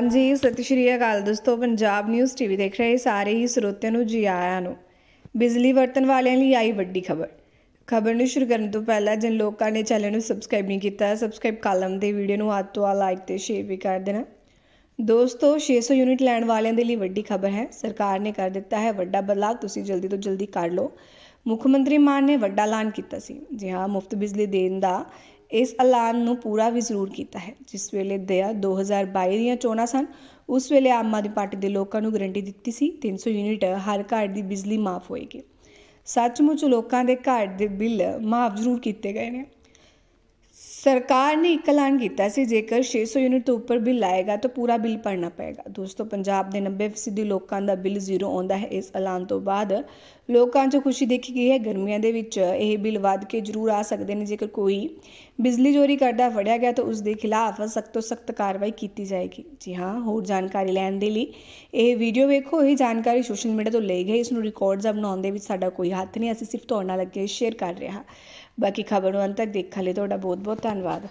ਹਾਂਜੀ ਸਤਿ ਸ਼੍ਰੀ ਅਕਾਲ ਦੋਸਤੋ ਪੰਜਾਬ ਨਿਊਜ਼ ਟੀਵੀ ਦੇਖ ਰਹੇ ਸਾਰੇ ਹੀ ਸਰੋਤਿਆਂ ਨੂੰ ਜੀ ਆਇਆਂ ਨੂੰ ਬਿਜਲੀ ਵਰਤਣ ਵਾਲਿਆਂ ਲਈ ਆਈ ਵੱਡੀ ਖਬਰ ਖਬਰ ਨੂੰ ਸ਼ੁਰੂ ਕਰਨ ਤੋਂ ਪਹਿਲਾਂ ਜਿਨ ਲੋਕਾਂ ਨੇ ਚੈਨਲ ਨੂੰ ਸਬਸਕ੍ਰਾਈਬ ਨਹੀਂ ਕੀਤਾ ਸਬਸਕ੍ਰਾਈਬ ਕਾਲਮ ਦੇ ਵੀਡੀਓ ਨੂੰ ਆਤੋ ਤੋਂ ਆ ਲਾਈਕ ਤੇ ਸ਼ੇਅਰ ਵੀ ਕਰ ਦੇਣਾ ਦੋਸਤੋ 600 ਯੂਨਿਟ ਲੈਣ ਵਾਲਿਆਂ ਦੇ ਲਈ ਵੱਡੀ ਖਬਰ ਹੈ ਸਰਕਾਰ ਨੇ ਕਰ ਦਿੱਤਾ ਹੈ ਵੱਡਾ ਬਦਲਾਅ ਤੁਸੀਂ ਜਲਦੀ ਤੋਂ ਜਲਦੀ ਕਰ ਲਓ ਮੁੱਖ ਮੰਤਰੀ ਮਾਨ ਨੇ ਵੱਡਾ ਐਲਾਨ ਕੀਤਾ ਸੀ ਜੀ ਹਾਂ ਮੁਫਤ ਬਿਜਲੀ ਦੇਣ ਦਾ ਇਸ ਐਲਾਨ ਨੂੰ ਪੂਰਾ ਵੀ ਜ਼ਰੂਰ ਕੀਤਾ ਹੈ ਜਿਸ ਵੇਲੇ ਦਇਆ 2022 ਦੀਆਂ ਚੋਣਾਂ ਸਨ ਉਸ ਵੇਲੇ ਆਮ ਆਦਮੀ ਪਾਰਟੀ ਦੇ ਲੋਕਾਂ ਨੂੰ ਗਰੰਟੀ ਦਿੱਤੀ ਸੀ 300 ਯੂਨਿਟ ਹਰ ਘਰ ਦੀ ਬਿਜਲੀ ਮਾਫ ਹੋਏਗੀ ਸੱਚਮੁੱਚ ਲੋਕਾਂ ਦੇ ਘਰ ਦੇ ਬਿੱਲ ਮਾਫ ਜ਼ਰੂਰ ਕੀਤੇ ਗਏ ਨੇ ਸਰਕਾਰ ਨੇ ਇੱਕ ਐਲਾਨ ਕੀਤਾ ਸੀ ਜੇਕਰ 600 ਯੂਨਿਟ ਤੋਂ ਉੱਪਰ ਬਿੱਲ ਆਏਗਾ ਤਾਂ ਪੂਰਾ ਬਿੱਲ ਪੜਨਾ ਪਏਗਾ ਦੋਸਤੋ ਪੰਜਾਬ ਦੇ 90% ਲੋਕਾਂ ਦਾ ਬਿੱਲ ਜ਼ੀਰੋ ਆਉਂਦਾ ਹੈ ਇਸ ਐਲਾਨ ਤੋਂ ਬਾਅਦ ਲੋਕਾਂ 'ਚ ਖੁਸ਼ੀ ਦੇਖੀ ਗਈ ਹੈ ਗਰਮੀਆਂ ਦੇ ਵਿੱਚ ਇਹ ਬਿੱਲ ਵੱਧ ਕੇ ਜ਼ਰੂਰ ਆ ਸਕਦੇ ਨੇ ਜੇਕਰ ਕੋਈ ਬਿਜਲੀ ਚੋਰੀ ਕਰਦਾ ਫੜਿਆ ਗਿਆ ਤਾਂ ਉਸ ਦੇ ਖਿਲਾਫ ਸਖਤ ਤੋਂ ਸਖਤ ਕਾਰਵਾਈ ਕੀਤੀ ਜਾਏਗੀ ਜੀ ਹਾਂ ਹੋਰ ਜਾਣਕਾਰੀ ਲੈਣ ਦੇ ਲਈ ਇਹ ਵੀਡੀਓ ਵੇਖੋ ਇਹ ਜਾਣਕਾਰੀ ਸੋਸ਼ਲ ਮੀਡੀਆ ਤੋਂ ਲਈ ਗਈ ਇਸ ਨੂੰ ਰਿਕਾਰਡਸ ਬਣਾਉਣ ਦੇ ਵਿੱਚ ਸਾਡਾ ਕੋਈ ਹੱਥ ਨਹੀਂ ਅਸੀਂ ਸਿਰਫ ਤੁਹਾਡੇ ਨਾਲ ਅੱਗੇ ਸ਼ੇਅਰ ਕਰ ਰਿਹਾ ਬਾਕੀ ਖਬਰ ਨੂੰ ਅੰਤ ਤੱਕ ਦੇਖਣ ਲਈ ਤੁਹਾਡਾ ਬਹੁਤ ਬਹੁਤ ਧੰਨਵਾਦ